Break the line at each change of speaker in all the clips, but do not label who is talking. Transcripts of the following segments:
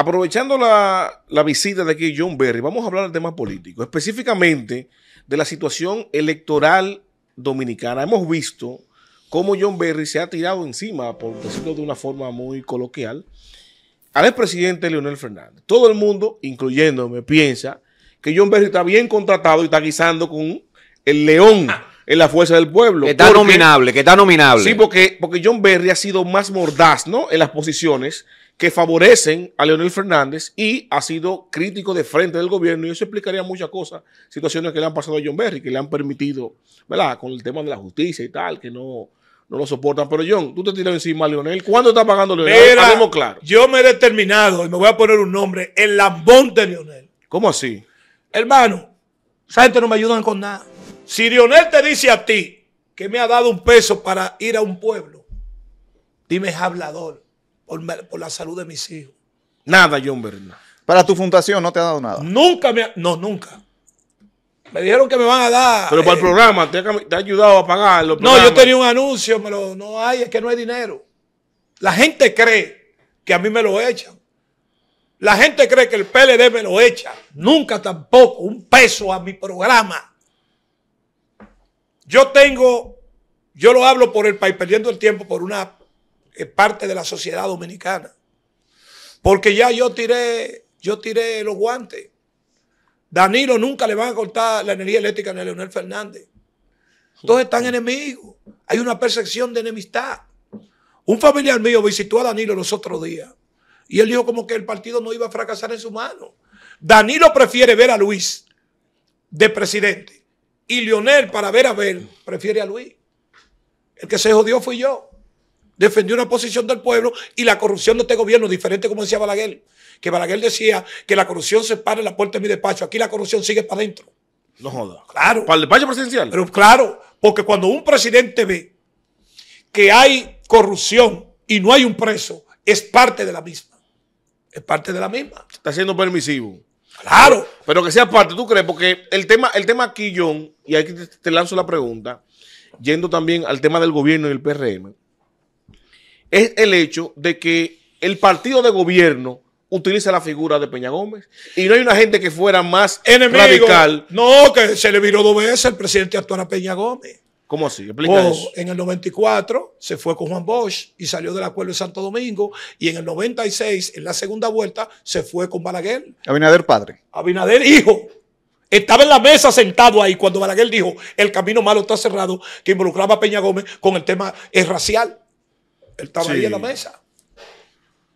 Aprovechando la, la, visita de aquí John Berry, vamos a hablar del tema político, específicamente de la situación electoral dominicana. Hemos visto cómo John Berry se ha tirado encima, por decirlo de una forma muy coloquial, al expresidente Leonel Fernández. Todo el mundo, incluyéndome, piensa que John Berry está bien contratado y está guisando con el león en la fuerza del pueblo. Que está nominable, que está nominable. Sí, porque, porque John Berry ha sido más mordaz, ¿no? En las posiciones que favorecen a Leonel Fernández y ha sido crítico de frente del gobierno y eso explicaría muchas cosas, situaciones que le han pasado a John Berry, que le han permitido, ¿verdad? Con el tema de la justicia y tal, que no, lo soportan. Pero John, tú te tiras encima a
Leonel. ¿Cuándo está pagando Leonel? claro. Yo me he determinado, y me voy a poner un nombre, el lambón de Leonel. ¿Cómo así? Hermano, esa gente no me ayudan con nada. Si Leonel te dice a ti que me ha dado un peso para ir a un pueblo, dime es hablador por, la salud de mis hijos. Nada, John Para tu
fundación no te ha dado nada. Nunca me ha, No, nunca.
Me dijeron que me van a dar. Pero para el eh, programa, ¿te ha, ayudado a pagarlo. No, yo tenía un anuncio, pero no hay, es que no hay dinero. La gente cree que a mí me lo echan. La gente cree que el PLD me lo echa. Nunca tampoco un peso a mi programa. Yo tengo, yo lo hablo por el país, perdiendo el tiempo por una es eh, parte de la sociedad dominicana. Porque ya yo tiré, yo tiré los guantes. Danilo nunca le van a cortar la energía eléctrica a Leonel Fernández. Todos están enemigos. Hay una percepción de enemistad. Un familiar mío visitó a Danilo los otros días y él dijo como que el partido no iba a fracasar en su mano. Danilo prefiere ver a Luis de presidente y Leonel para ver a ver prefiere a Luis. El que se jodió fui yo defendió una posición del pueblo y la corrupción de este gobierno, diferente como decía Balaguer, que Balaguer decía que la corrupción se para en la puerta de mi despacho, aquí la corrupción sigue para adentro. No joda. Claro. Para el despacho presidencial. Pero claro, porque cuando un presidente ve que hay corrupción y no hay un preso, es parte de la misma. Es parte de la misma. Está siendo permisivo.
Claro. Pero, que sea parte, ¿tú crees? Porque el tema, el tema aquí, John, y aquí te, te lanzo la pregunta, yendo también al tema del gobierno y el PRM es el hecho de que el partido de gobierno utiliza la figura de Peña Gómez. Y no hay una gente que fuera más Enemigo. radical.
No, que se le viró dos veces el presidente actual a Peña Gómez. ¿Cómo así? Explica oh, eso. En el 94 se fue con Juan Bosch y salió del acuerdo de Santo Domingo. Y en el 96, en la segunda vuelta, se fue con Balaguer.
Abinader padre.
Abinader hijo. Estaba en la mesa sentado ahí cuando Balaguer dijo el camino malo está cerrado que involucraba a Peña Gómez con el tema eh, racial estaba ahí en la mesa.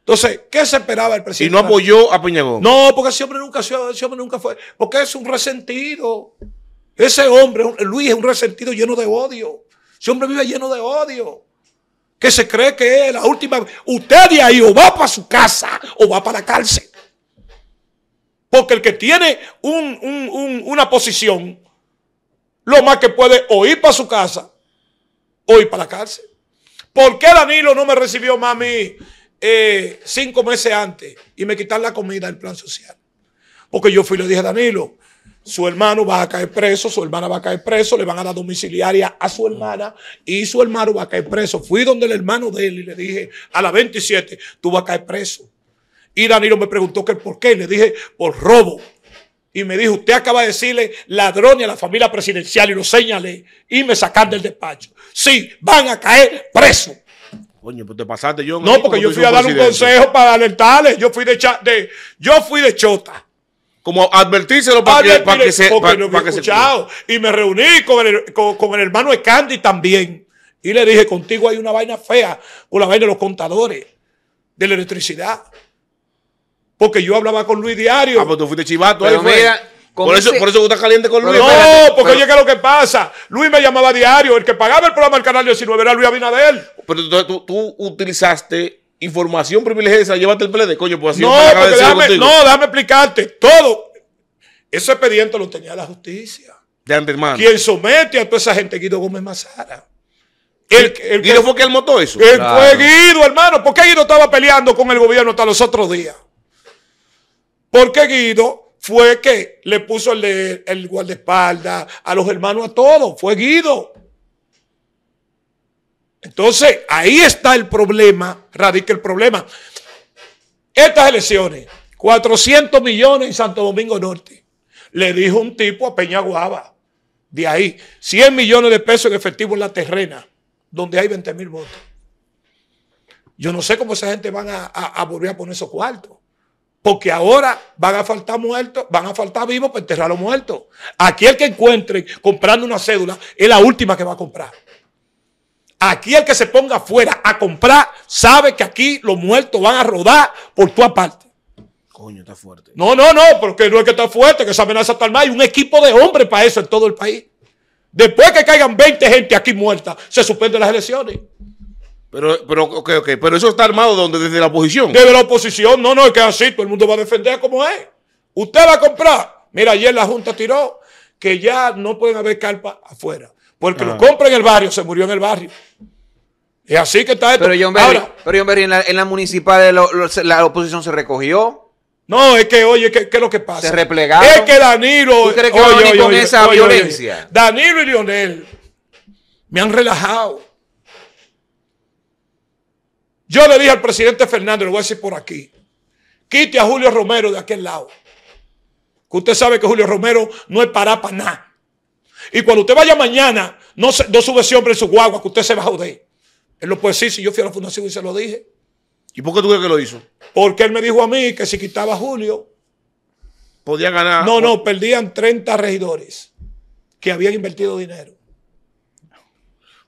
Entonces, ¿qué se esperaba el presidente? Y no apoyó a Peñagón. No, porque ese hombre nunca, ese nunca fue. Porque es un resentido. Ese hombre, Luis, es un resentido lleno de odio. Ese hombre vive lleno de odio. Que se cree que es la última. Usted de ahí o va para su casa o va para la cárcel. Porque el que tiene una posición, lo más que puede o ir para su casa o ir para la cárcel. ¿Por qué Danilo no me recibió mami eh, cinco meses antes y me quitaron la comida del plan social? Porque yo fui y le dije a Danilo, su hermano va a caer preso, su hermana va a caer preso, le van a dar domiciliaria a su hermana y su hermano va a caer preso. Fui donde el hermano de él y le dije, a la 27, tú vas a caer preso. Y Danilo me preguntó que por qué, le dije, por robo y me dijo, usted acaba de decirle ladrón a la familia presidencial y lo señalé y me sacan del despacho. Sí, van a caer presos.
Coño, pues te pasaste yo. No, porque yo fui a dar un consejo
para alertarles. Yo fui de, de, yo fui de chota. Como advertírselo para, que, para que, se... Para, que se... Y me reuní con el, el hermano de Candy también. Y le dije, contigo hay una vaina fea con la vaina de los contadores, de la electricidad. Porque yo hablaba con Luis diario. Ah, pues tú fuiste chivato. ahí fue. por, eso, por eso tú estás caliente con Luis. no, porque oye, ¿qué es lo que pasa? Luis me llamaba diario. El que pagaba el programa del Canal 19 era Luis Abinader. Pero tú, tú,
utilizaste información privilegiada. Llévate el PLD, coño. Pues así no, déjame, no,
déjame explicarte. Todo. Ese expediente lo tenía la justicia. De hermano. Quien somete a toda esa gente, Guido Gómez Mazara. El, el, fue que él motó eso. El fue Guido, hermano. ¿Por qué Guido estaba peleando con el gobierno hasta los otros días? Porque Guido fue que le puso el, guardaespaldas a los hermanos, a todos. Fue Guido. Entonces, ahí está el problema, radica el problema. Estas elecciones, 400 millones en Santo Domingo Norte, le dijo un tipo a Peña Guava, de ahí, 100 millones de pesos en efectivo en la terrena, donde hay 20 mil votos. Yo no sé cómo esa gente van a, a volver a poner esos cuartos. Porque ahora van a faltar muertos, van a faltar vivos para enterrar a los muertos. Aquí el que encuentre comprando una cédula es la última que va a comprar. Aquí el que se ponga afuera a comprar sabe que aquí los muertos van a rodar por tu aparte. Coño, está fuerte. No, no, no, porque no es que está fuerte, que esa amenaza está armada. Hay un equipo de hombres para eso en todo el país. Después que caigan 20 gente aquí muerta, se suspenden las elecciones.
Pero, pero, ok, ok, pero eso está armado donde, desde la oposición. Desde la
oposición, no, no, es que así, todo el mundo va a defender como es. Usted va a comprar. Mira, ayer la Junta tiró que ya no pueden haber carpa afuera. Porque lo ah. compra en el barrio, se murió en el barrio. Es así que está esto. Pero John Berry,
pero en, la, municipal la oposición se recogió. No, es que, oye, ¿qué, es
lo que pasa? Se replegaron. Es que Danilo. con esa violencia? Danilo y Lionel me han relajado. Yo le dije al presidente fernando lo voy a decir por aquí, quite a Julio Romero de aquel lado. Que usted sabe que Julio Romero no es para para nada. Y cuando usted vaya mañana, no, sube siempre en su guagua, que usted se va a joder. Él lo puede decir, si yo fui a la fundación y se lo dije. ¿Y por qué tú crees que lo hizo? Porque él me dijo a mí que si quitaba a Julio. Podía ganar. No, no, perdían 30 regidores que habían invertido dinero.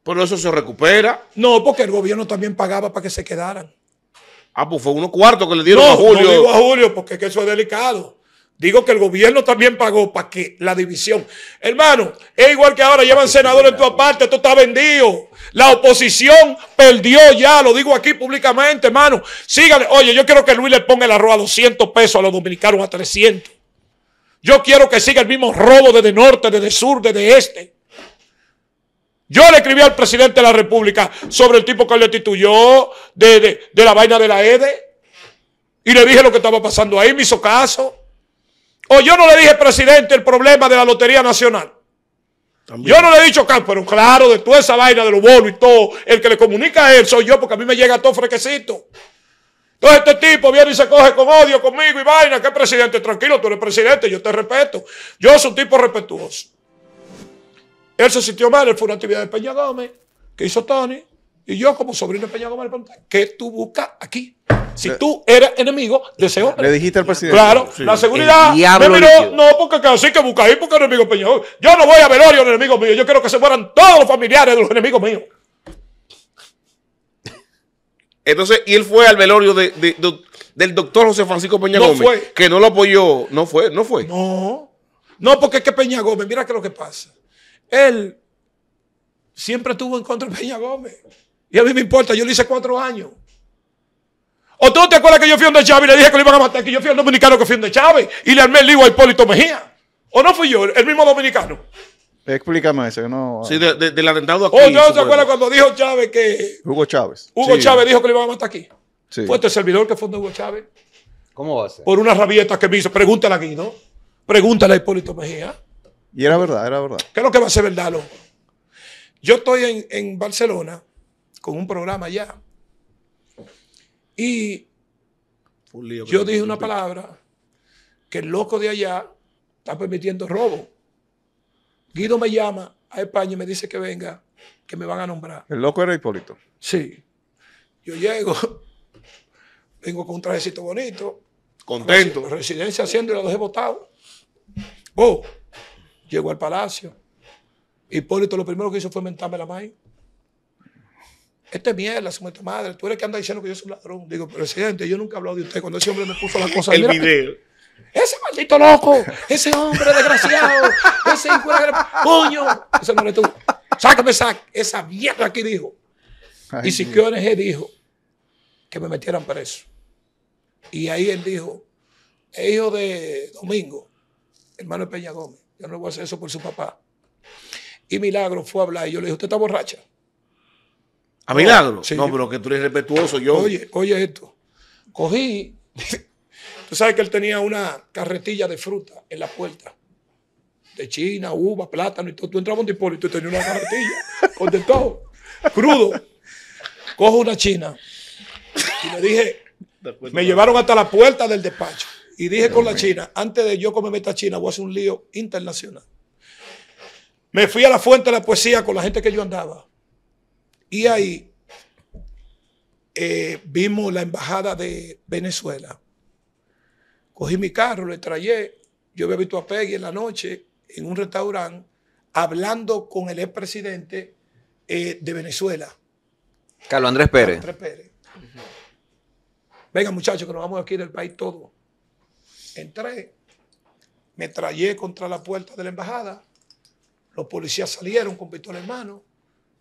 Pero eso se recupera. No, porque el gobierno también pagaba para que se quedaran.
Ah, pues fue unos cuartos que le dieron a Julio. No digo a
Julio porque eso es delicado. Digo que el gobierno también pagó para que la división. Hermano, es igual que ahora llevan senadores en tu aparte, esto está vendido. La oposición perdió ya, lo digo aquí públicamente, hermano. Síganle. Oye, yo quiero que Luis le ponga el arroz a 200 pesos a los dominicanos a 300. Yo quiero que siga el mismo robo desde norte, desde sur, desde este. Yo le escribí al presidente de la República sobre el tipo que le destituyó de, la vaina de la EDE. E. Y le dije lo que estaba pasando ahí, me hizo caso. O yo no le dije, presidente, el problema de la Lotería Nacional. Yo no le he dicho, pero claro, de toda esa vaina de los bolos y todo, el que le comunica a él soy yo, porque a mí me llega todo frequecito. Todo este tipo viene y se coge con odio conmigo y vaina, que presidente, tranquilo, tú eres presidente, yo te respeto. Yo soy un tipo respetuoso. Él se sintió mal, él fue una actividad de Peña Gómez, que hizo Tony, y yo como sobrino de Peña Gómez le pregunté, ¿qué tú buscas aquí? Si tú eres enemigo de ese hombre. Le dijiste al presidente. Claro, la seguridad me miró, no, porque así que busca ahí porque es enemigo Peña Gómez. Yo no voy a velorio de enemigos míos, yo quiero que se fueran todos los familiares de los enemigos míos.
Entonces, y él fue al velorio del doctor José Francisco Peña no Gómez, fue. que no lo apoyó,
no fue, no fue. No, no, porque es que Peña Gómez, mira que lo que pasa. Él siempre estuvo en contra de Peña Gómez. Y a mí me importa, yo lo hice cuatro años. ¿O tú te acuerdas que yo fui donde Chávez y le dije que lo iban a matar? Que yo fui el dominicano que fui donde Chávez y le armé el lío a Hipólito Mejía. ¿O no fui yo, el mismo dominicano?
Explícame eso, no. Ah. Sí, de, de, del atentado aquí. ¿O no te acuerdas
cuando dijo Chávez que.
Hugo Chávez. Hugo Chávez dijo
que lo iban a matar aquí. Sí. Fue este servidor que fue Hugo Chávez. ¿Cómo va a ser? Por unas rabietas que me hizo. Pregúntale a Guido. Pregúntale a Hipólito Mejía.
Y era verdad, era verdad.
¿Qué es lo que va a ser verdad, loco? Yo estoy en, Barcelona con un programa allá. Y
yo dije
una palabra que el loco de allá está permitiendo robo. Guido me llama a España y me dice que venga, que me van a nombrar. El loco era Hipólito. Sí. Yo llego, vengo con un trajecito bonito. Contento. Residencia haciendo y la he votado. Oh, Llegó al palacio. Hipólito lo primero que hizo fue mentarme la mano. Este es mierda, su muerta madre. Tú eres que anda diciendo que yo soy un ladrón. Digo, presidente, yo nunca he hablado de usted. Cuando ese hombre me puso la cosa. El video. Ese maldito loco, ese hombre desgraciado, ese hijo de coño. Ese no eres tú. Sácame esa, esa mierda que dijo. Y Siquio NG dijo que me metieran preso. Y ahí él dijo, hijo de Domingo, hermano de Peña Gómez, yo no voy a hacer eso por su papá. Y Milagro fue a hablar y yo le dije, ¿usted está borracha?
¿A Milagro? no, pero que tú eres respetuoso. Yo...
Oye, oye esto. Cogí. tú sabes que él tenía una carretilla de fruta en la puerta. De China, uva, plátano y todo. Tú entrabas un tipo y tú tenías una carretilla con de todo. Crudo. Cojo una china. Y le dije, me llevaron hasta la puerta del despacho. Y dije con la China, antes de yo comerme esta China, voy a hacer un lío internacional. Me fui a la fuente de la poesía con la gente que yo andaba. Y ahí eh, vimos la embajada de Venezuela. Cogí mi carro, le traje. Yo había visto a Peggy en la noche en un restaurante hablando con el expresidente eh, de Venezuela.
Carlos Andrés Pérez.
Andrés Venga, muchachos, que nos vamos aquí del país todo. Entré, me traje contra la puerta de la embajada, los policías salieron con pistola en mano,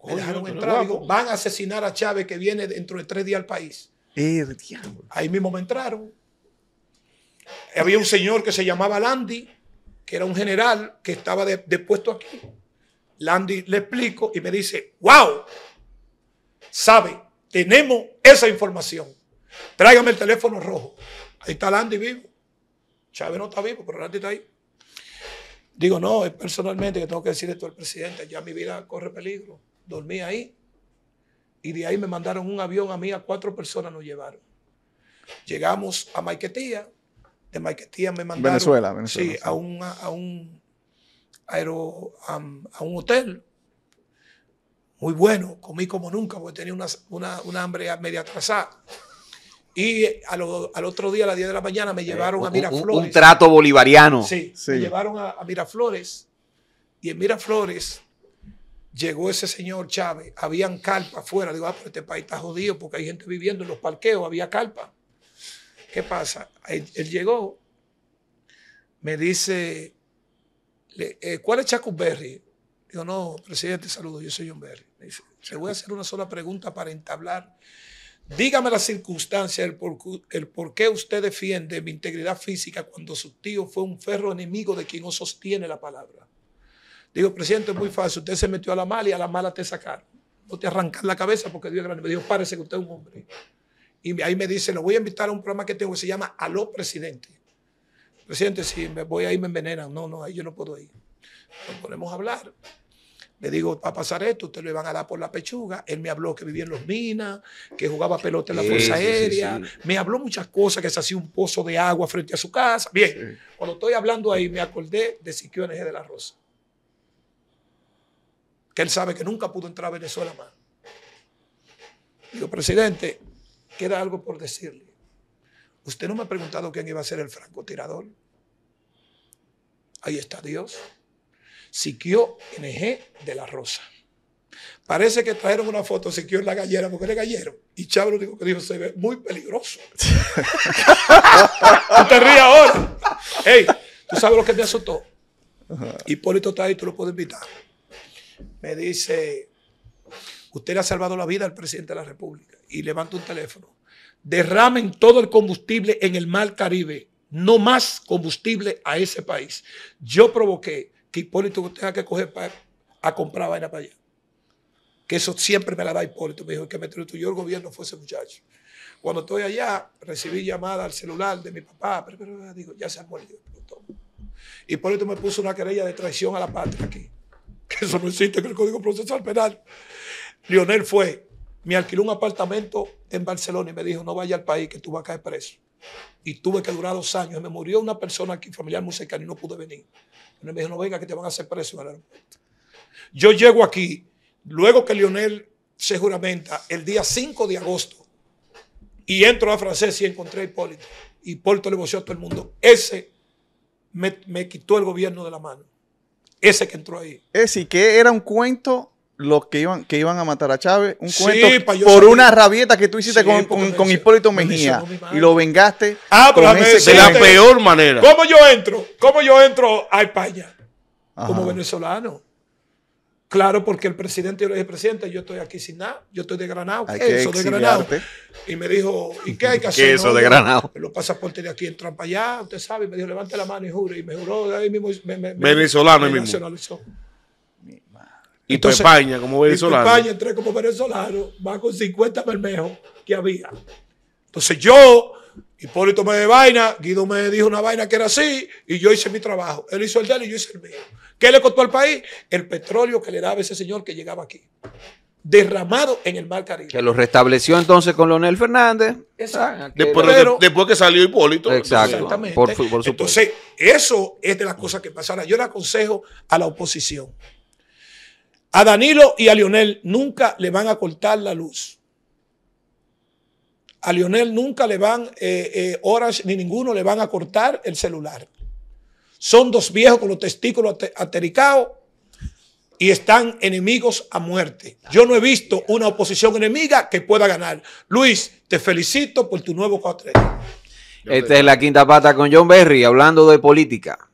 me dejaron entrar, van a asesinar a Chávez que viene dentro de tres días al país. Ahí mismo me entraron. Había un señor que se llamaba Landy, que era un general que estaba depuesto aquí. Landy le explico y me dice, wow, sabe, tenemos esa información. Tráigame el teléfono rojo. Ahí está Landy vivo. Chávez no está vivo, pero ti está ahí. Digo, no, es personalmente que tengo que decir esto al presidente, ya mi vida corre peligro. Dormí ahí y de ahí me mandaron un avión a mí, a cuatro personas nos llevaron. Llegamos a Maiquetía, de Maiquetía me mandaron Venezuela, Venezuela, a, un, aero, a, un hotel muy bueno, comí como nunca porque tenía una, una hambre media atrasada. Y al otro día, a las 10 de la mañana, me eh, llevaron a Miraflores. Un, trato
bolivariano. Sí, sí. me llevaron
a, Miraflores. Y en Miraflores llegó ese señor Chávez. Habían carpa afuera. Digo, ah, pero este país está jodido porque hay gente viviendo en los parqueos, había carpa. ¿Qué pasa? Él, llegó, me dice, eh, ¿cuál es Chaco Berry? Digo, no, presidente, saludo, yo soy John Berry. dice, le voy a hacer una sola pregunta para entablar Dígame las circunstancias, el por, qué usted defiende mi integridad física cuando su tío fue un ferro enemigo de quien no sostiene la palabra. Digo, presidente, es muy fácil. Usted se metió a la mala y a la mala te sacaron. No te arrancan la cabeza porque Dios grande. Me dijo, párese que usted es un hombre. Y ahí me dice, lo voy a invitar a un programa que tengo que se llama Aló Presidente. Presidente, si me voy ahí me envenenan. No, no, ahí yo no puedo ir. Nos ponemos a hablar. Le digo, va a pasar esto, usted lo iban a dar por la pechuga. Él me habló que vivía en los minas, que jugaba pelota en la Fuerza Aérea. me habló muchas cosas, que se hacía un pozo de agua frente a su casa. Bien, cuando estoy hablando ahí, me acordé de Siquio NG de la Rosa. Que él sabe que nunca pudo entrar a Venezuela más. Digo, presidente, queda algo por decirle. Usted no me ha preguntado quién iba a ser el francotirador. Ahí está Dios. Siquio NG de la Rosa. Parece que trajeron una foto, Siquio en la gallera, porque le gallero. Y Chávez lo único que dijo, se ve muy peligroso. Tú te rías ahora. Ey, ¿tú sabes lo que me asustó? Hipólito está ahí, tú lo puedes invitar. Me dice, usted le ha salvado la vida al presidente de la República. Y levanta un teléfono. Derramen todo el combustible en el mar Caribe. No más combustible a ese país. Yo provoqué que Hipólito tenga que coger para, a comprar vaina para allá. Que eso siempre me la da Hipólito. Me dijo que me yo el gobierno fue ese muchacho. Cuando estoy allá, recibí llamada al celular de mi papá. Pero, pero digo, ya se ha muerto. Hipólito me puso una querella de traición a la patria aquí. Que eso no existe en el Código Procesal Penal. Lionel fue, me alquiló un apartamento en Barcelona y me dijo, no vaya al país que tú vas a caer preso y tuve que durar dos años. Me murió una persona aquí, familiar muy y no pude venir. me dijo, no venga, que te van a hacer preso Yo llego aquí, luego que Lionel se juramenta, el día 5 de agosto, y entro a Francia y encontré a Hipólito. Hipólito le voció a todo el mundo. Ese me, me quitó el gobierno de la mano. Ese que entró ahí.
ese que era un cuento los que iban, que iban a matar a Chávez, un cuento por una rabieta que tú hiciste con, con, Hipólito Mejía y lo vengaste ah, de la peor manera. ¿Cómo
yo entro? ¿Cómo yo entro a España? Como venezolano. Claro, porque el presidente, yo le dije, presidente, yo estoy aquí sin nada, yo estoy de Granado, ¿qué de Granado? Y me dijo, ¿y qué hay que hacer? ¿Qué eso de Granado? Los pasaportes de aquí entran para allá, usted sabe, y me dijo, levante la mano y jure, y me juró, ahí mismo. Venezolano me mismo. Y pues tú España, como venezolano. Y España entré como venezolano, va con 50 bermejos que había. Entonces yo, Hipólito me de vaina, Guido me dijo una vaina que era así, y yo hice mi trabajo. Él hizo el de y yo hice el mío. ¿Qué le costó al país? El petróleo que le daba ese señor que llegaba aquí derramado en el mar Caribe.
Que lo restableció entonces con Leonel Fernández.
Exacto. Ah,
después, que salió Hipólito. Exacto. Exactamente. Por, entonces,
eso es de las cosas que pasaron. Yo le aconsejo a la oposición. A Danilo y a Lionel nunca le van a cortar la luz. A Lionel nunca le van, eh, eh ni ninguno le van a cortar el celular. Son dos viejos con los testículos atericados y están enemigos a muerte. Yo no he visto una oposición enemiga que pueda ganar. Luis, te felicito por tu nuevo cuatro.
Esta es la quinta pata con John Berry hablando de política.